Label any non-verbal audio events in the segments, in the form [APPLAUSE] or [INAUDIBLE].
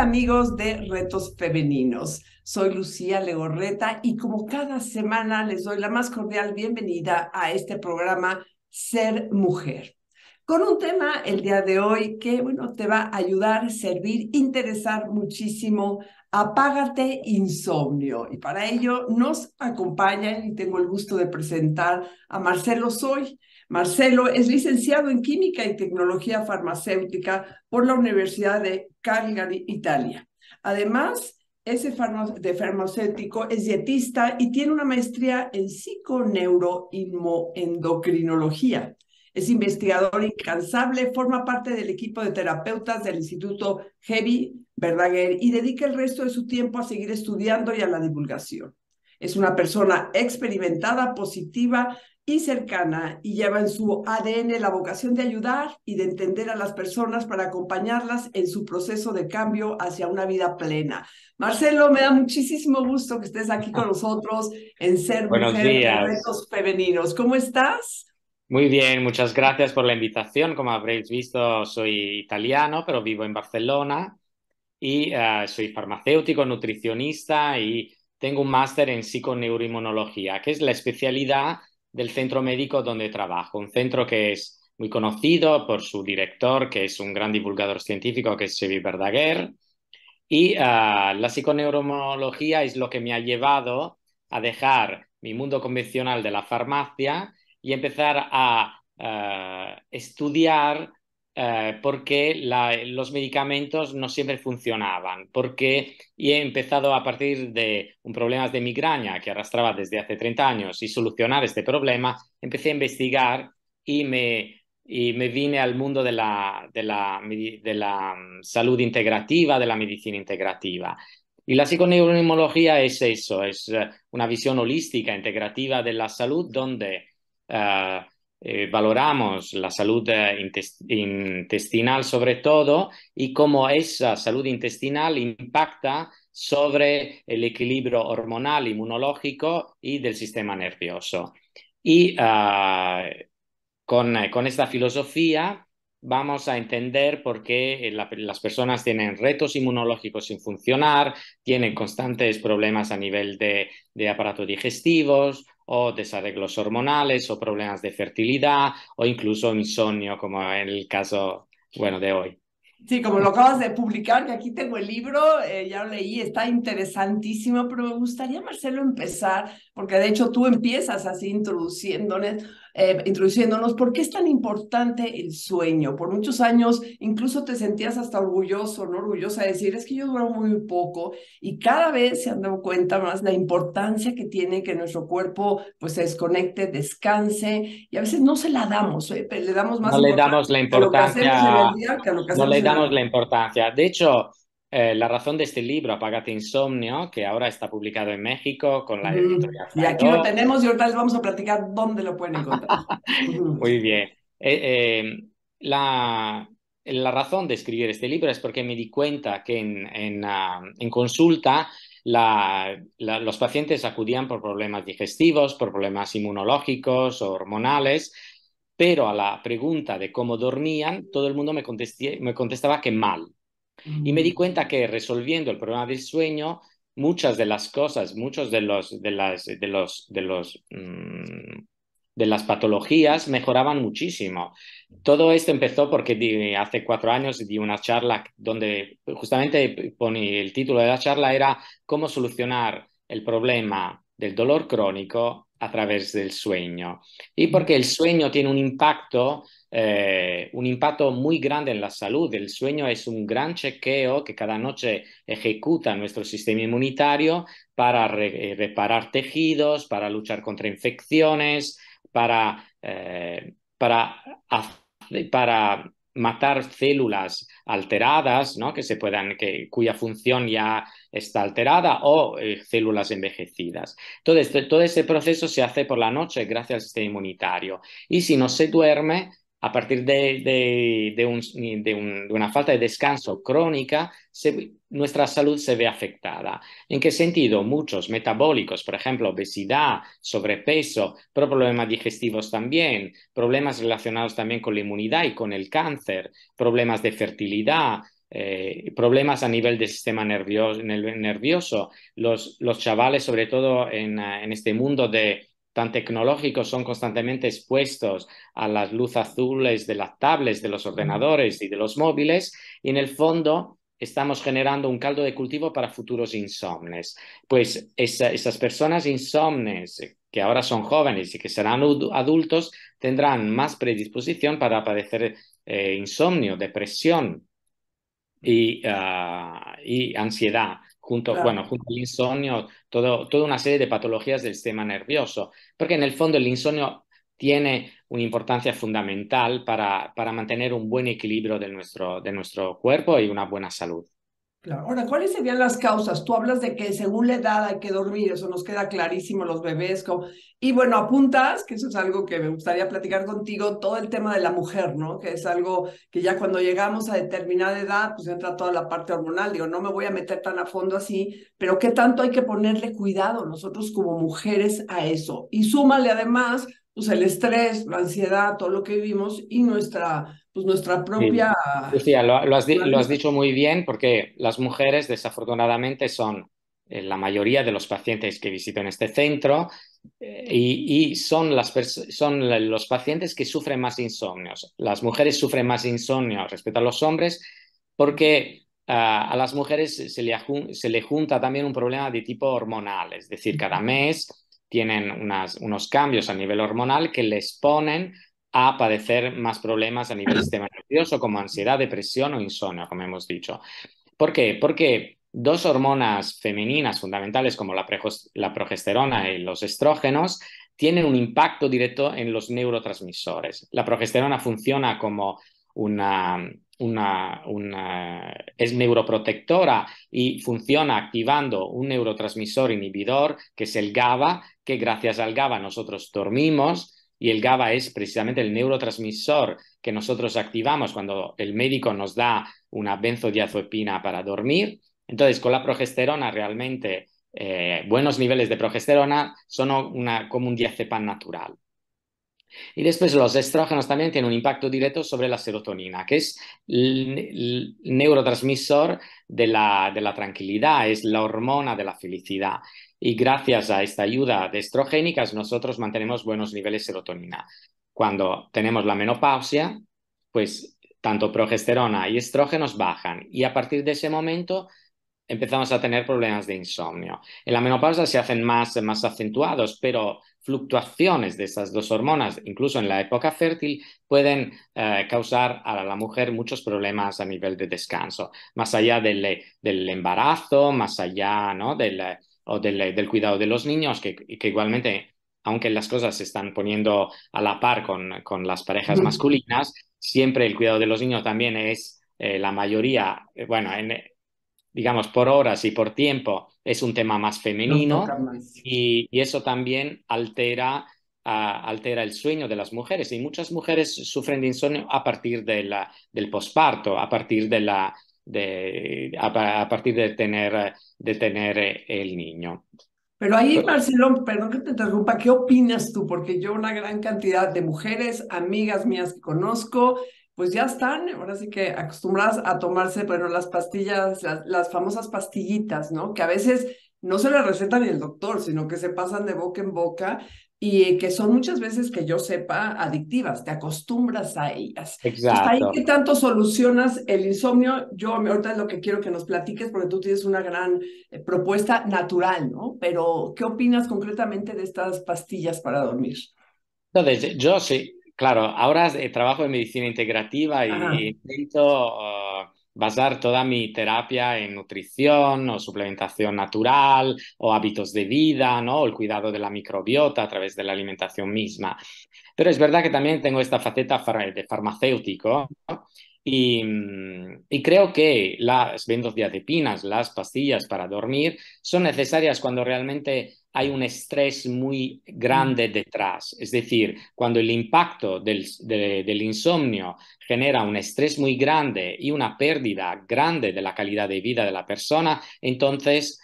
amigos de Retos Femeninos, soy Lucía Legorreta y como cada semana les doy la más cordial bienvenida a este programa Ser Mujer, con un tema el día de hoy que, bueno, te va a ayudar, servir, interesar muchísimo. Apágate insomnio. Y para ello nos acompañan y tengo el gusto de presentar a Marcelo Soy. Marcelo es licenciado en Química y Tecnología Farmacéutica por la Universidad de Calgary, Italia. Además, es de farmacéutico, es dietista y tiene una maestría en psico-neuro-endocrinología. Es investigador incansable, forma parte del equipo de terapeutas del Instituto Heavy Verdaguer y dedica el resto de su tiempo a seguir estudiando y a la divulgación. Es una persona experimentada, positiva, cercana y lleva en su ADN la vocación de ayudar y de entender a las personas para acompañarlas en su proceso de cambio hacia una vida plena. Marcelo, me da muchísimo gusto que estés aquí con [LAUGHS] nosotros en Ser Buenos días. Femeninos. ¿Cómo estás? Muy bien, muchas gracias por la invitación. Como habréis visto, soy italiano, pero vivo en Barcelona y eh, soy farmacéutico, nutricionista y tengo un máster en psiconeuroinmunología, que es la especialidad del centro médico donde trabajo, un centro que es muy conocido por su director, que es un gran divulgador científico, que es Xavier Verdaguer. Y ah, la psiconeuromología es lo que me ha llevado a dejar mi mundo convencional de la farmacia y empezar a ah, estudiar eh, porque los medicamentos no siempre funcionaban, porque he empezado a partir de un problema de migraña que arrastraba desde hace 30 años y solucionar este problema, empecé a investigar y me, y me vine al mundo de la, de, la, de la mm, salud integrativa, de la medicina integrativa. Y la psiconeuroinmunología es eso, es eh, una visión holística, integrativa de la salud, donde eh, eh, valoramos la salud eh, intestinal sobre todo y cómo esa salud intestinal impacta sobre el equilibrio hormonal, inmunológico y del sistema nervioso. Y ah, con, esta filosofía vamos a entender por qué eh, las personas tienen retos inmunológicos sin funcionar, tienen constantes problemas a nivel de, de aparatos digestivos o desarreglos hormonales o problemas de fertilidad o incluso insomnio, como en el caso bueno, de hoy. Sí, como lo acabas de publicar, que aquí tengo el libro, eh, ya lo leí, está interesantísimo, pero me gustaría, Marcelo, empezar, porque de hecho tú empiezas así introduciéndoles eh, introduciéndonos, ¿por qué es tan importante el sueño? Por muchos años incluso te sentías hasta orgulloso, no orgullosa de decir, es que yo duermo muy poco y cada vez se han dado cuenta más la importancia que tiene que nuestro cuerpo pues se desconecte, descanse y a veces no se la damos, ¿eh? le damos más le damos la importancia, no le damos la importancia. De hecho, eh, la razón de este libro, Apagate Insomnio, que ahora está publicado en México con la editorial. y aquí lo tenemos y ahorita les vamos a platicar dónde lo pueden encontrar. [LAUGHS] Muy bien. Eh, em, la, la, razón de escribir este libro es porque me di cuenta que en, en, ah, en consulta los pacientes acudían por problemas digestivos, por problemas inmunológicos o hormonales, pero a la pregunta de cómo dormían, todo el mundo me, me contestaba que mal. Y me di cuenta que resolviendo el problema del sueño, muchas de las cosas, muchos de los, de las, mm, patologías mejoraban muchísimo. Todo esto empezó porque hace cuatro años di una charla donde justamente el título de la charla era cómo solucionar el problema del dolor crónico a través del sueño. Y porque el sueño tiene un impacto, eh, un impacto muy grande en la salud. El sueño es un gran chequeo que cada noche ejecuta nuestro sistema inmunitario para eh, reparar tejidos, para luchar contra infecciones, para, eh, para matar células alteradas, ¿no? que se puedan, que, cuya función ya está alterada, o eh, células envejecidas. Entonces, todo ese proceso se hace por la noche gracias al sistema inmunitario. Y si no se duerme, a partir de, de, una falta de descanso crónica, nuestra salud se ve afectada. ¿En qué sentido? Muchos metabólicos, por ejemplo, obesidad, sobrepeso, pero problemas digestivos también, problemas relacionados también con la inmunidad y con el cáncer, problemas de fertilidad. Eh, problemas a nivel del sistema nervioso, nervioso. Los, los, chavales, sobre todo en este mundo de, tan tecnológicos son constantemente expuestos a las luces azules de las tablets, de los ordenadores y de los móviles, y en el fondo estamos generando un caldo de cultivo para futuros insomnes. Pues esas personas insomnes que ahora son jóvenes y que serán adultos tendrán más predisposición para padecer eh, insomnio, depresión y ah, ansiedad junto, bueno, junto al insomnio, todo, toda una serie de patologías del sistema nervioso, porque en el fondo el insomnio tiene una importancia fundamental para, mantener un buen equilibrio de nuestro, de nuestro cuerpo y una buena salud. Claro. Ahora, ¿cuáles serían las causas? Tú hablas de que según la edad hay que dormir, eso nos queda clarísimo, los bebés. Y bueno, apuntas, que eso es algo que me gustaría platicar contigo, todo el tema de la mujer, ¿no? Que es algo que ya cuando llegamos a determinada edad, pues entra toda la parte hormonal. Digo, no me voy a meter tan a fondo así, pero ¿qué tanto hay que ponerle cuidado nosotros como mujeres a eso? Y súmale además, pues el estrés, la ansiedad, todo lo que vivimos y nuestra pues nuestra propia... Lucía, lo, has dicho muy bien porque las mujeres desafortunadamente son eh, la mayoría de los pacientes que visitan este centro eh, y, son, las son los pacientes que sufren más insomnios. Las mujeres sufren más insomnio respecto a los hombres porque a las mujeres se le, junta también un problema de tipo hormonal, es decir, cada mes tienen unos cambios a nivel hormonal que les ponen a padecer más problemas a nivel sistema nervioso, como ansiedad, depresión o insomnio, como hemos dicho. ¿Por qué? Porque dos hormonas femeninas fundamentales, como la, progesterona y los estrógenos, tienen un impacto directo en los neurotransmisores. La progesterona funciona como una, una, es neuroprotectora y funciona activando un neurotransmisor inhibidor que es el GABA, que gracias al GABA nosotros dormimos, y el GABA es precisamente el neurotransmisor que nosotros activamos cuando el médico nos da una benzodiazepina para dormir. Entonces, con la progesterona realmente eh, buenos niveles de progesterona son como un diazepam natural. Y después los estrógenos también tienen un impacto directo sobre la serotonina, que es el, neurotransmisor de la tranquilidad, es la hormona de la felicidad. Y gracias a esta ayuda de estrogénicas, nosotros mantenemos buenos niveles de serotonina. Cuando tenemos la menopausia, pues tanto progesterona y estrógenos bajan y a partir de ese momento empezamos a tener problemas de insomnio. En la menopausia se hacen más, más acentuados, pero fluctuaciones de esas dos hormonas, incluso en la época fértil, pueden eh, causar a la mujer muchos problemas a nivel de descanso, más allá del, del embarazo, más allá ¿no? del, o del, cuidado de los niños, que, que, igualmente, aunque las cosas se están poniendo a la par con, con las parejas masculinas, siempre el cuidado de los niños también es eh, la mayoría, eh, bueno, digamos, por horas y por tiempo es un tema más femenino y, eso también altera, altera el sueño de las mujeres. Y muchas mujeres sufren de insomnio a partir de la, del posparto, a partir de la, de, a, partir de tener, de tener eh, el niño. Pero ahí, pues Marcelo, perdón que te interrumpa, ¿qué opinas tú? Porque yo una gran cantidad de mujeres, amigas mías que conozco, pues ya están, ahora sí que acostumbradas a tomarse, bueno, las pastillas, las, famosas pastillitas, ¿no? Que a veces no se las receta ni el doctor, sino que se pasan de boca en boca y que son muchas veces que yo sepa adictivas, te acostumbras a ellas. Exacto. que tanto solucionas el insomnio, yo ahorita es lo que quiero que nos platiques porque tú tienes una gran eh, propuesta natural, ¿no? Pero ¿qué opinas concretamente de estas pastillas para dormir? Entonces, yo sí, claro, ahora eh, trabajo en medicina integrativa y, intento ah, basar toda mi terapia en nutrición o suplementación natural o hábitos de vida, ¿no? O el cuidado de la microbiota a través de la alimentación misma. Pero es verdad que también tengo esta faceta de farmacéutico y, creo que las diazepinas las pastillas para dormir, son necesarias cuando realmente hay un estrés muy grande mm. detrás. Es decir, cuando el impacto del, insomnio genera un estrés muy grande y una pérdida grande de la calidad de vida de la persona, entonces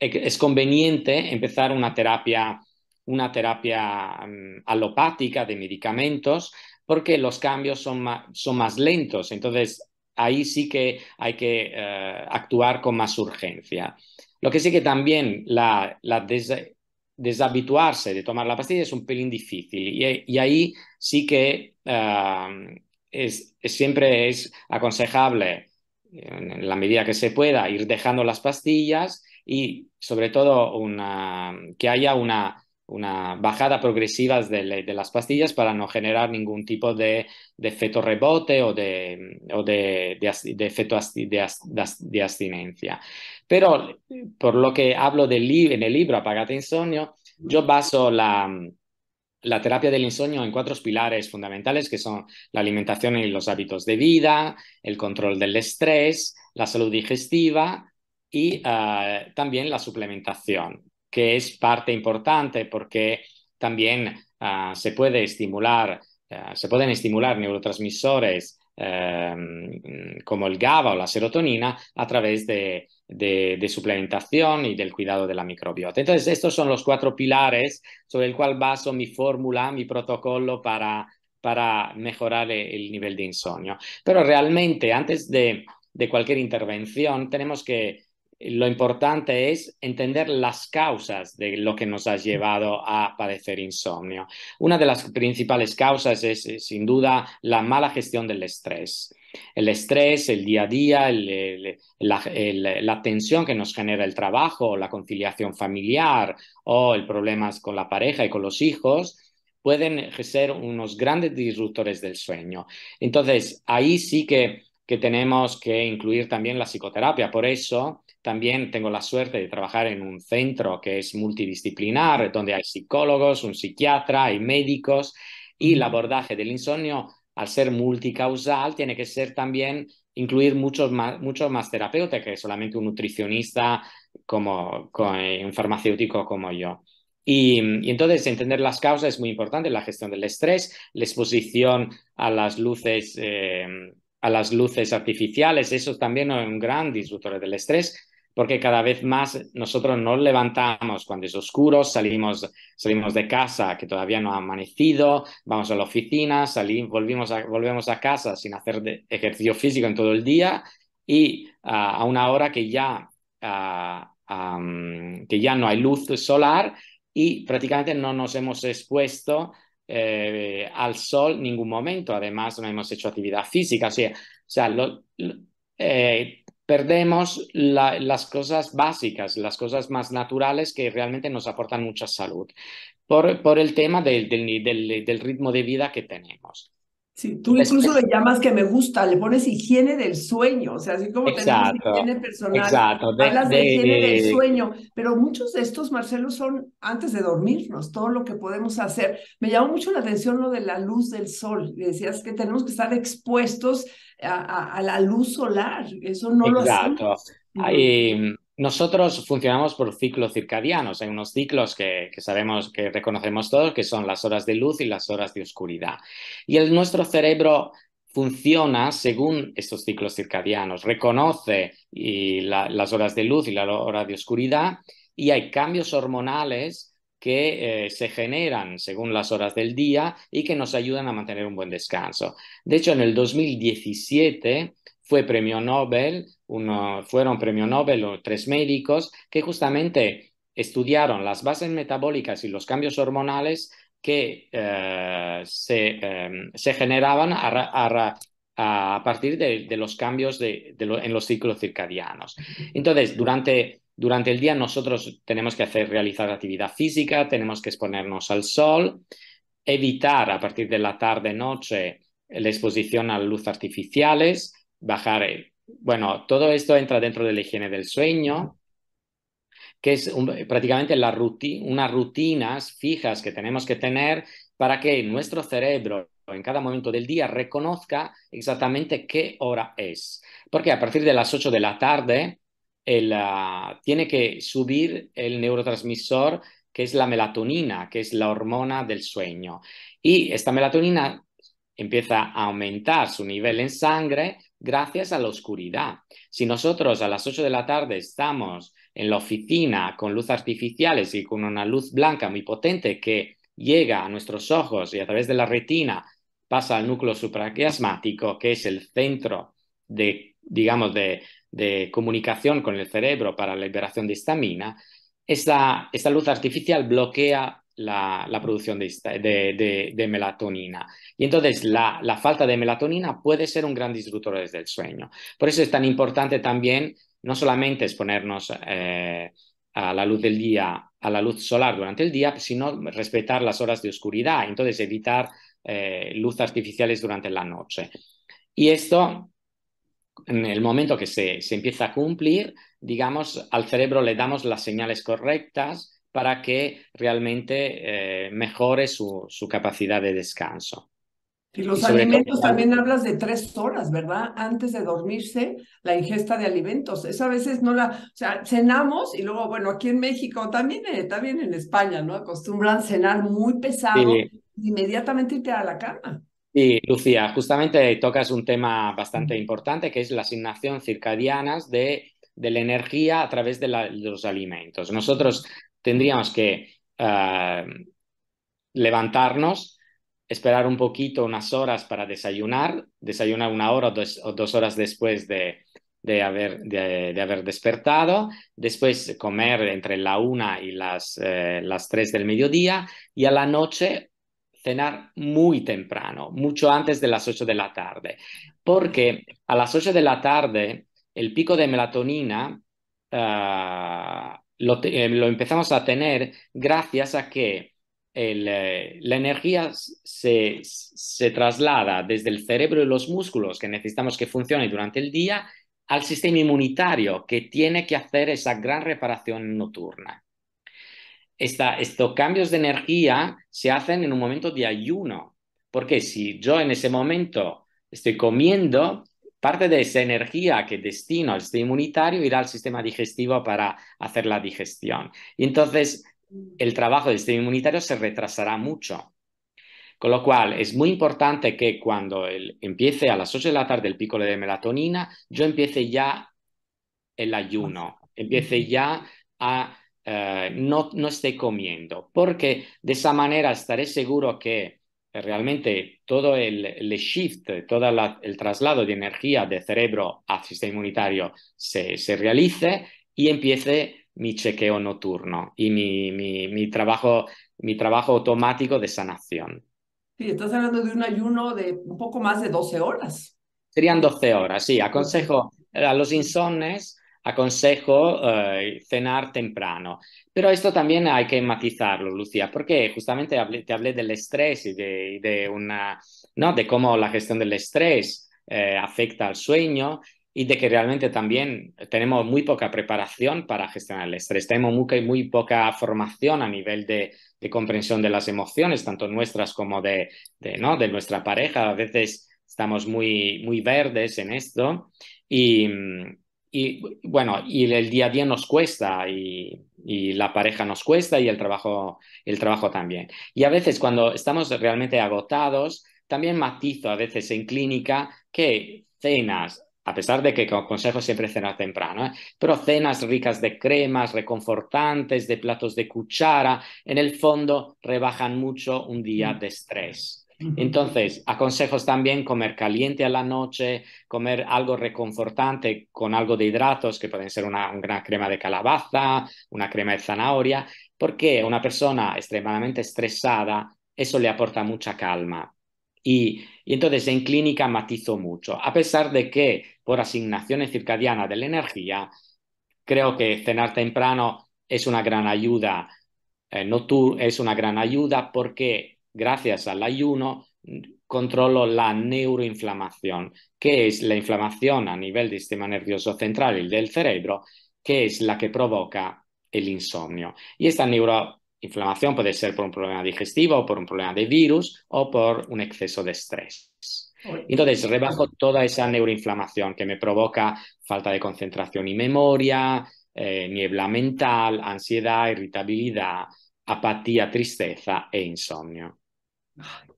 es conveniente empezar una terapia, una terapia mm, alopática de medicamentos porque los cambios son más, son más lentos. Entonces, ahí sí que hay que eh, actuar con más urgencia. Lo que sí que también la, deshabituarse de tomar la pastilla es un pelín difícil y, ahí sí que eh, siempre es aconsejable, en la medida que se pueda, ir dejando las pastillas y sobre todo que haya una una bajada progresiva de, las pastillas para no generar ningún tipo de, efecto rebote o de, de, efecto de, abstinencia. Pero por lo que hablo del, en el libro Apagate Insomnio, yo baso la, terapia del insomnio en cuatro pilares fundamentales que son la alimentación y los hábitos de vida, el control del estrés, la salud digestiva y ah, también la suplementación que es parte importante porque también ah, se puede estimular, ah, se pueden estimular neurotransmisores ehm, como el GABA o la serotonina a través de, de, suplementación y del cuidado de la microbiota. Entonces, estos son los cuatro pilares sobre el cual baso mi fórmula, mi protocolo para, para mejorar e, el nivel de insomnio. Pero realmente, antes de cualquier intervención, tenemos que lo importante es entender las causas de lo que nos ha llevado a padecer insomnio. Una de las principales causas es, eh, sin duda, la mala gestión del estrés. El estrés, el día a día, la, tensión que nos genera el trabajo, la conciliación familiar o el problemas con la pareja y con los hijos, pueden ser unos grandes disruptores del sueño. Entonces, ahí sí que, que tenemos que incluir también la psicoterapia. Por eso, también tengo la suerte de trabajar en un centro que es multidisciplinar, donde hay psicólogos, un psiquiatra, hay médicos y el abordaje del insomnio, al ser multicausal, tiene que ser también incluir muchos más, muchos más terapeutas que solamente un nutricionista como, eh, un farmacéutico como yo. Y, entonces entender las causas es muy importante, la gestión del estrés, la exposición a las luces, eh, a las luces artificiales, eso también es un gran disruptor del estrés, porque cada vez más nosotros nos levantamos cuando es oscuro, salimos, salimos de casa que todavía no ha amanecido, vamos a la oficina, volvimos volvemos a casa sin hacer ejercicio físico en todo el día y ah, a una hora que ya, ah, que ya no hay luz solar y prácticamente no nos hemos expuesto eh, al sol ningún momento. Además, no hemos hecho actividad física. O sea, o sea eh, perdemos las cosas básicas, las cosas más naturales que realmente nos aportan mucha salud por, el tema del ritmo de vida que tenemos. Sí, tú incluso le llamas que me gusta, le pones higiene del sueño, o sea, así como exacto, tenemos higiene personal, exacto, hablas de, higiene del sueño, pero muchos de estos, Marcelo, son antes de dormirnos, todo lo que podemos hacer. Me llamó mucho la atención lo de la luz del sol, decías que tenemos que estar expuestos a, la luz solar, eso no lo hacemos. Exacto. Nosotros funcionamos por ciclos circadianos. Hay unos ciclos que, sabemos, que reconocemos todos, que son las horas de luz y las horas de oscuridad. Y el, nuestro cerebro funciona según estos ciclos circadianos. Reconoce las horas de luz y la hora de oscuridad y hay cambios hormonales que eh, se generan según las horas del día y que nos ayudan a mantener un buen descanso. De hecho, en el 2017 fue premio Nobel, fueron premio Nobel tres médicos que justamente estudiaron las bases metabólicas y los cambios hormonales que eh, em, se, generaban a, partir de, los cambios en los ciclos circadianos. Entonces, durante, durante el día nosotros tenemos que hacer, realizar actividad física, tenemos que exponernos al sol, evitar a partir de la tarde-noche la exposición a luz artificiales, bajar. Eh, bueno, todo esto entra dentro de la higiene del sueño, que es prácticamente la unas rutinas fijas que tenemos que tener para que nuestro cerebro en cada momento del día reconozca exactamente qué hora es. Porque a partir de las 8 de la tarde el, ah, tiene que subir el neurotransmisor que es la melatonina, que es la hormona del sueño. Y esta melatonina empieza a aumentar su nivel en sangre gracias a la oscuridad. Si nosotros a las 8 de la tarde estamos en la oficina con luz artificiales y con una luz blanca muy potente que llega a nuestros ojos y a través de la retina pasa al núcleo supraquiasmático, que es el centro de, digamos, de, comunicación con el cerebro para la liberación de histamina, esta luz artificial bloquea la, producción de, melatonina. Y entonces la, falta de melatonina puede ser un gran disruptor desde el sueño. Por eso es tan importante también no solamente exponernos eh, a la luz del día, a la luz solar durante el día, sino respetar las horas de oscuridad, entonces evitar eh, luz artificiales durante la noche. Y esto, en el momento que se empieza a cumplir, digamos, al cerebro le damos las señales correctas para que realmente eh, mejore su, su, capacidad de descanso. Y los alimentos también hablas de tres horas, ¿verdad? Antes de dormirse, la ingesta de alimentos. Esa a veces no la, o sea, cenamos y luego, bueno, aquí en México, también, eh, también en España, ¿no? Acostumbran cenar muy pesado e inmediatamente irte a la cama. Sí, Lucía, justamente tocas un tema bastante importante que es la asignación circadiana de de la energía a través de, los alimentos. Nosotros tendríamos que eh, levantarnos, esperar un poquito, unas horas para desayunar, desayunar una hora o dos, horas después de, de haber, de, haber despertado, después comer entre la una y las, eh, las tres del mediodía y a la noche cenar muy temprano, mucho antes de las ocho de la tarde, porque a las ocho de la tarde el pico de melatonina eh, eh, lo, empezamos a tener gracias a que eh, la energía se, traslada desde el cerebro y los músculos que necesitamos que funcionen durante el día al sistema inmunitario que tiene que hacer esa gran reparación nocturna. estos cambios de energía se hacen en un momento de ayuno, porque si yo en ese momento estoy comiendo, parte de esa energía que destino al sistema inmunitario irá al sistema digestivo para hacer la digestión. Y entonces el trabajo del sistema inmunitario se retrasará mucho. Con lo cual es muy importante que cuando empiece a las 8 de la tarde el pico de melatonina, yo empiece ya el ayuno, empiece ya a eh, no, no esté comiendo, porque de esa manera estaré seguro que eh, realmente todo el, shift, todo el traslado de energía de cerebro al sistema inmunitario se, se realice y empiece mi chequeo nocturno y mi, mi, mi, trabajo, mi trabajo automático de sanación. Sí, estás hablando de un ayuno de un poco más de 12 horas. Serían 12 horas, sí. Aconsejo a los insomnes aconsejo eh, cenar temprano. Pero esto también hay que matizarlo, Lucía, porque justamente te hablé del estrés y de, una, ¿no? de cómo la gestión del estrés eh, afecta al sueño y de que realmente también tenemos muy poca preparación para gestionar el estrés. Tenemos muy, muy poca formación a nivel de, comprensión de las emociones, tanto nuestras como de, de, ¿no? de nuestra pareja. A veces estamos muy, muy verdes en esto y, mm, y bueno, y el día a día nos cuesta y, la pareja nos cuesta y el trabajo, el trabajo también. Y a veces cuando estamos realmente agotados, también matizo a veces en clínica que cenas, a pesar de que consejo siempre cenar temprano, ¿eh? pero cenas ricas de cremas, reconfortantes, de platos de cuchara, en el fondo rebajan mucho un día mm. de estrés. Entonces, aconsejos también comer caliente a la noche, comer algo reconfortante con algo de hidratos, que pueden ser una, gran crema de calabaza, una crema de zanahoria, porque una persona extremadamente estresada, eso le aporta mucha calma. Y, entonces en clínica matizo mucho, a pesar de que por asignaciones circadianas de la energía, creo que cenar temprano es una gran ayuda, eh, no tú, es una gran ayuda porque gracias al ayuno, controlo la neuroinflamación, que es la inflamación a nivel del sistema nervioso central y del cerebro, que es la que provoca el insomnio. Y esta neuroinflamación puede ser por un problema digestivo, por un problema de virus o por un exceso de estrés. Entonces, rebajo toda esa neuroinflamación que me provoca falta de concentración y memoria, eh, niebla mental, ansiedad, irritabilidad, apatía, tristeza e insomnio.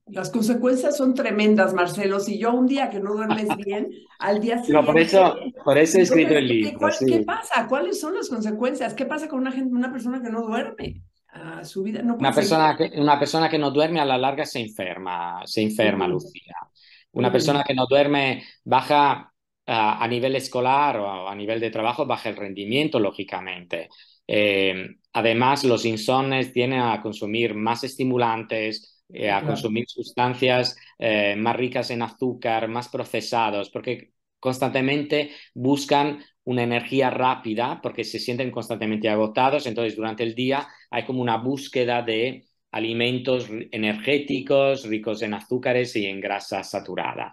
Las consecuencias son tremendas, Marcelo. Si yo un día que no duermes [LAUGHS] bien, al día siguiente. No, por eso, por he el libro. ¿Qué, pasa? ¿Cuáles son las consecuencias? ¿Qué pasa con una, gente, una persona que no duerme? su vida una, persona que, una persona que no duerme a la larga se enferma, se enferma, Lucía. Una persona que no duerme baja a nivel escolar o a nivel de trabajo, baja el rendimiento, lógicamente. Eh, además, los insomnes tienen a consumir más estimulantes eh, a consumir sustancias eh, más ricas en azúcar, más procesados, porque constantemente buscan una energía rápida porque se sienten constantemente agotados, entonces durante el día hay como una búsqueda de alimentos energéticos ricos en azúcares y en grasa saturada.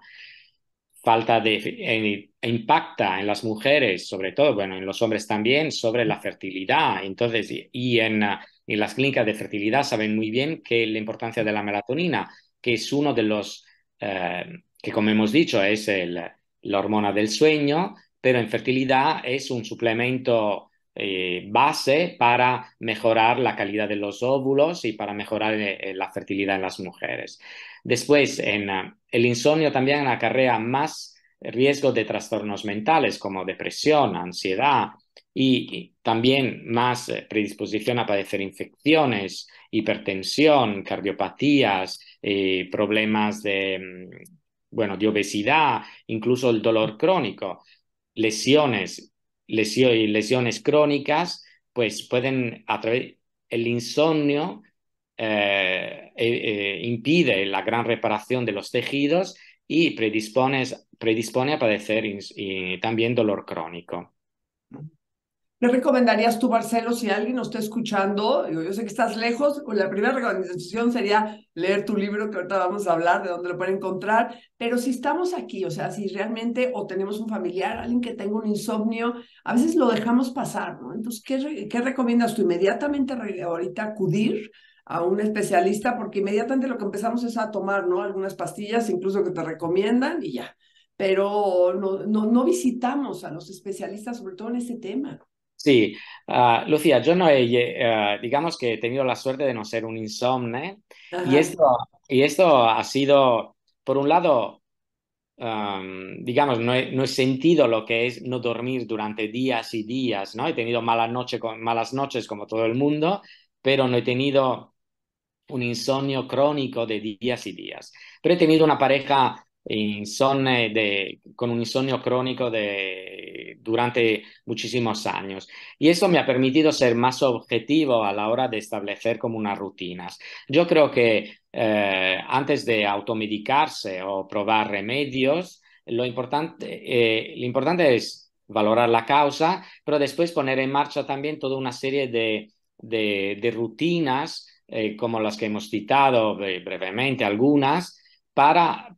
Falta de impacta en las mujeres, sobre todo, bueno, en los hombres también, sobre la fertilidad, entonces, y en y las clínicas de fertilidad saben muy bien que la importancia de la melatonina, que es uno de los, eh, que como hemos dicho, es la hormona del sueño, pero en fertilidad es un suplemento eh, base para mejorar la calidad de los óvulos y para mejorar eh, la fertilidad en las mujeres. Después, en, el insomnio también acarrea más riesgo de trastornos mentales como depresión, ansiedad, y también más eh, predisposición a padecer infecciones, hipertensión, cardiopatías, eh, problemas de, mm, bueno, de obesidad, incluso el dolor crónico, lesiones, lesiones crónicas, pues pueden, a través el insomnio eh, impide la gran reparación de los tejidos y predispone a padecer también dolor crónico. ¿Qué recomendarías tú, Marcelo, si alguien nos está escuchando? Yo, sé que estás lejos, la primera recomendación sería leer tu libro, que ahorita vamos a hablar de dónde lo pueden encontrar, pero si estamos aquí, o sea, si realmente o tenemos un familiar, alguien que tenga un insomnio, a veces lo dejamos pasar, ¿no? Entonces, ¿qué, recomiendas tú? Inmediatamente ahorita acudir a un especialista, porque inmediatamente lo que empezamos es a tomar, ¿no? Algunas pastillas, incluso que te recomiendan y ya. Pero no, no, no visitamos a los especialistas, sobre todo en este tema. Sí, ah, Lucía, yo no he, eh, digamos que he tenido la suerte de no ser un insomne y esto, y esto ha sido, por un lado, digamos, no he, sentido lo que es no dormir durante días y días, ¿no? He tenido malas noches como todo el mundo, pero no he tenido un insomnio crónico de días y días. Pero he tenido una pareja con un insomnio crónico durante muchísimos años. Y eso me ha permitido ser más objetivo a la hora de establecer como unas rutinas. Yo creo que eh, antes de automedicarse o probar remedios, eh, lo importante, es valorar la causa, pero después poner en marcha también toda una serie de, rutinas, eh, como las que hemos citado brevemente algunas, para,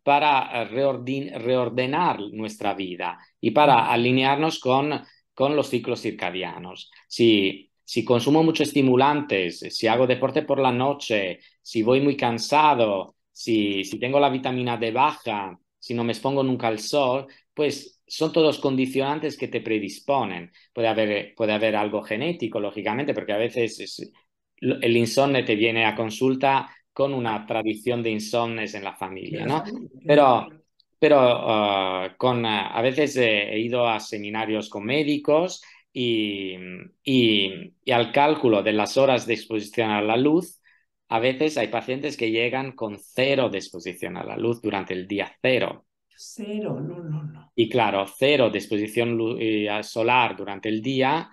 reordenar nuestra vida y para alinearnos con, con los ciclos circadianos. Si, si consumo muchos estimulantes, si hago deporte por la noche, si voy muy cansado, si, si tengo la vitamina D baja, si no me expongo nunca al sol, pues son todos condicionantes que te predisponen. Puede haber, puede haber algo genético, lógicamente, porque a veces el insomnio te viene a consulta con una tradición de insomnes en la familia, ¿no? Pero, pero ah, con, ah, a veces eh, he, ido a seminarios con médicos y, y, al cálculo de las horas de exposición a la luz, a veces hay pacientes que llegan con cero de exposición a la luz durante el día cero. Cero, no, no, no. Y claro, cero de exposición eh, solar durante el día,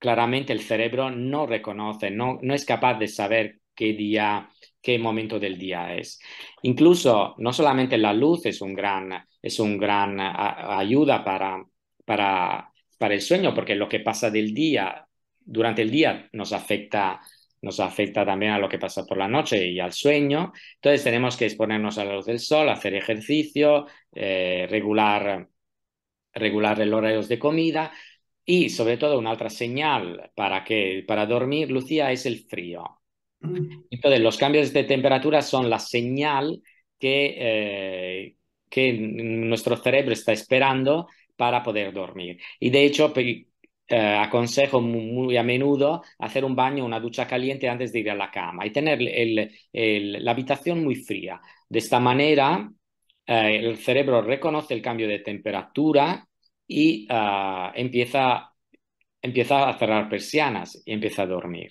claramente el cerebro no reconoce, no, no es capaz de saber qué día qué momento del día es. Incluso no solamente la luz es un gran, es un gran ayuda para, para, para el sueño, porque lo que pasa del día, durante el día nos afecta nos afecta también a lo que pasa por la noche y al sueño. Entonces tenemos que exponernos a la luz del sol, hacer ejercicio, eh, regular, regular el horario de comida y sobre todo una otra señal para, que, para dormir, Lucía, es el frío. Entonces, los cambios de temperatura son la señal eh, que, nuestro cerebro está esperando para poder dormir. Y de hecho, eh, aconsejo muy, a menudo hacer un baño, una ducha caliente antes de ir a la cama y tener la habitación muy fría. De esta manera, eh, el cerebro reconoce el cambio de temperatura y ah, empieza a cerrar persianas y empieza a dormir.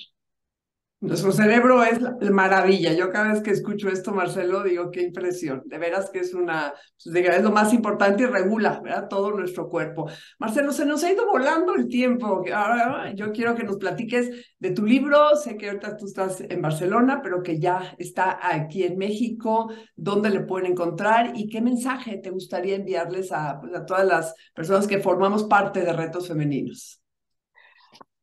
Nuestro cerebro es maravilla. Yo cada vez que escucho esto, Marcelo, digo, qué impresión. De veras que es una, pues, es lo más importante y regula, ¿verdad? Todo nuestro cuerpo. Marcelo, se nos ha ido volando el tiempo. Ahora yo quiero que nos platiques de tu libro. Sé que ahorita tú estás en Barcelona, pero que ya está aquí en México. ¿Dónde le pueden encontrar y qué mensaje te gustaría enviarles a pues, todas las personas que formamos parte de Retos Femeninos?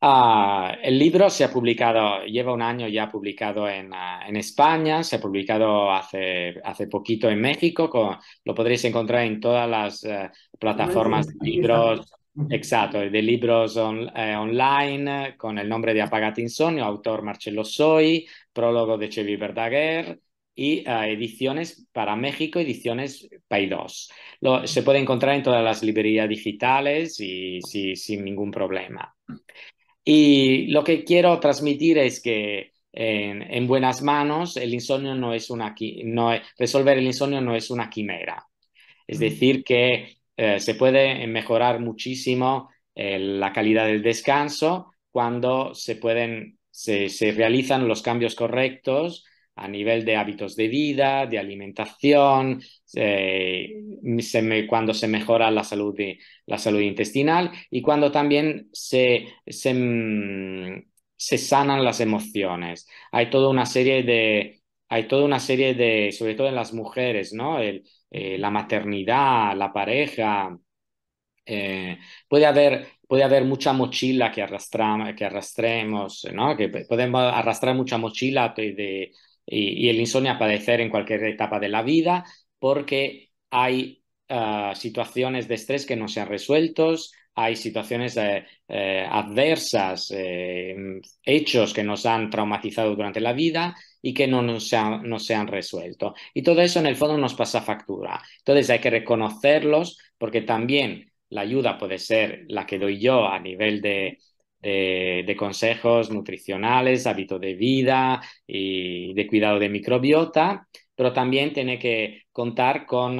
Ah, el libro se ha publicado, lleva un año ya publicado en, ah, España, se ha publicado hace, hace poquito en México, lo podréis encontrar en todas las eh, plataformas de libros, exacto, de libros eh, online con el nombre de Apagate Insomnio, autor Marcelo Soy, prólogo de Chevy Verdaguer y eh, ediciones para México, ediciones Paydos. se puede encontrar en todas las librerías digitales y, sin ningún problema. Y lo que quiero transmitir es que en, buenas manos el insomnio no es una, resolver el insomnio no es una quimera. Es decir, que eh, se puede mejorar muchísimo eh, la calidad del descanso cuando se pueden, se, se realizan los cambios correctos a nivel de hábitos de vida, de alimentación, cuando se mejora la salud, de, la salud intestinal y cuando también se, mm, se, sanan las emociones. Hay toda una serie de, hay toda una serie de, sobre todo en las mujeres, ¿no? El, eh, la maternidad, la pareja. Eh, puede haber puede haber mucha mochila que arrastramos, que arrastremos, ¿no? Que podemos arrastrar mucha mochila de, y, el insomnio padecer en cualquier etapa de la vida porque hay eh, situaciones de estrés que no se han resuelto, hay situaciones eh, eh, adversas, hechos que nos han traumatizado durante la vida y que no, no se han resuelto. Y todo eso en el fondo nos pasa factura. Entonces hay que reconocerlos porque también la ayuda puede ser la que doy yo a nivel de, de, consejos nutricionales, hábito de vida y de cuidado de microbiota, pero también tiene que contar con,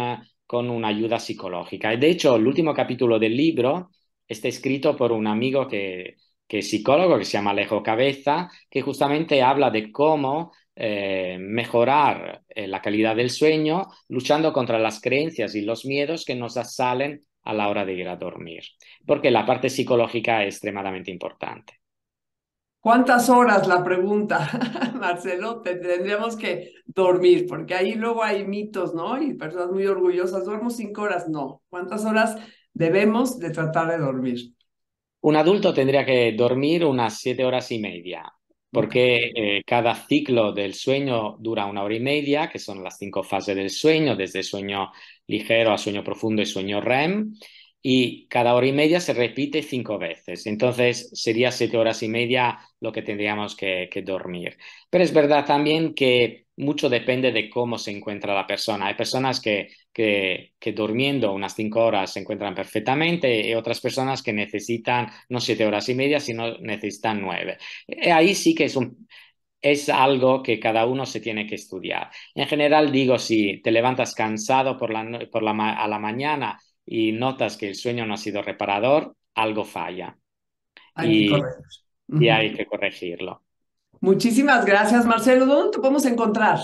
una ayuda psicológica. De hecho, el último capítulo del libro está escrito por un amigo que, es psicólogo, que se llama Alejo Cabeza, que justamente habla de cómo eh, mejorar eh, la calidad del sueño luchando contra las creencias y los miedos que nos asalen a la hora de ir a dormir, porque la parte psicológica es extremadamente importante. ¿Cuántas horas? La pregunta, [LAUGHS] Marcelo, te tendríamos que dormir, porque ahí luego hay mitos, ¿no? Y personas muy orgullosas, duermo cinco horas, no. ¿Cuántas horas debemos de tratar de dormir? Un adulto tendría que dormir unas siete horas y media porque eh, cada ciclo del sueño dura una hora y media, que son las cinco fases del sueño, desde sueño ligero a sueño profundo y sueño REM y cada hora y media se repite cinco veces. Entonces sería siete horas y media lo que tendríamos que, dormir. Pero es verdad también que mucho depende de cómo se encuentra la persona. Hay personas que, que, que durmiendo unas cinco horas se encuentran perfectamente y otras personas que necesitan no siete horas y media, sino necesitan nueve. Eh, ahí sí que es algo que cada uno se tiene que estudiar. En general digo, si te levantas cansado por a la mañana y notas que el sueño no ha sido reparador, algo falla. y, y hay que corregirlo. Muchísimas gracias, Marcelo. ¿Dónde te podemos encontrar?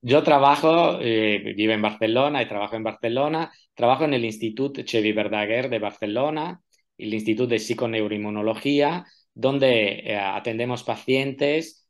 Yo trabajo, eh, vivo en Barcelona y trabajo en Barcelona. Trabajo en el Instituto Chevi Verdaguer de Barcelona, el Instituto de Psiconeuroinmunología, donde eh, atendemos pacientes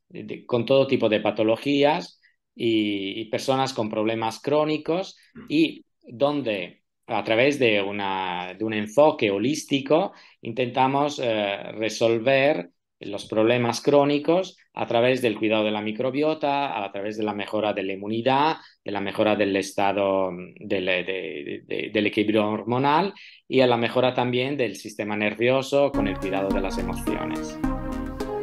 con todo tipo de patologías y, personas con problemas crónicos y donde a través de, un enfoque holístico, intentamos eh, resolver los problemas crónicos a través del cuidado de la microbiota, a través de la mejora de la inmunidad, de la mejora del estado del equilibrio hormonal y a la mejora también del sistema nervioso con el cuidado de las emociones.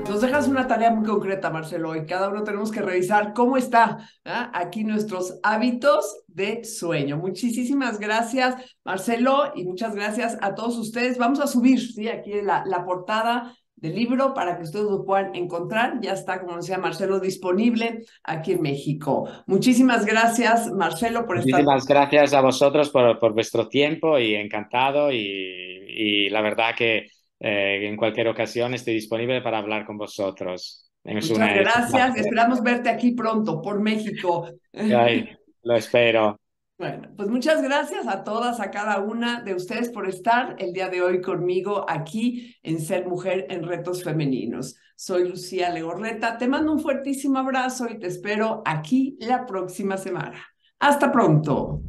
Nos dejas una tarea muy concreta, Marcelo, y cada uno tenemos que revisar cómo está ¿ah? aquí nuestros hábitos de sueño. Muchísimas gracias, Marcelo, y muchas gracias a todos ustedes. Vamos a subir ¿sí? aquí la, portada del libro para que ustedes lo puedan encontrar. Ya está, como decía Marcelo, disponible aquí en México. Muchísimas gracias, Marcelo, por estar estar. Muchísimas gracias a vosotros por, por, vuestro tiempo y encantado. y la verdad que eh, en cualquier ocasión esté disponible para hablar con vosotros. Muchas una eh, gracias, esperamos verte aquí pronto por México. lo espero. Bueno, pues muchas gracias a todas, a cada una de ustedes por estar el día de hoy conmigo aquí en Ser Mujer en Retos Femeninos. Soy Lucía Legorreta, te mando un fuertísimo abrazo y te espero aquí la próxima semana. Hasta pronto.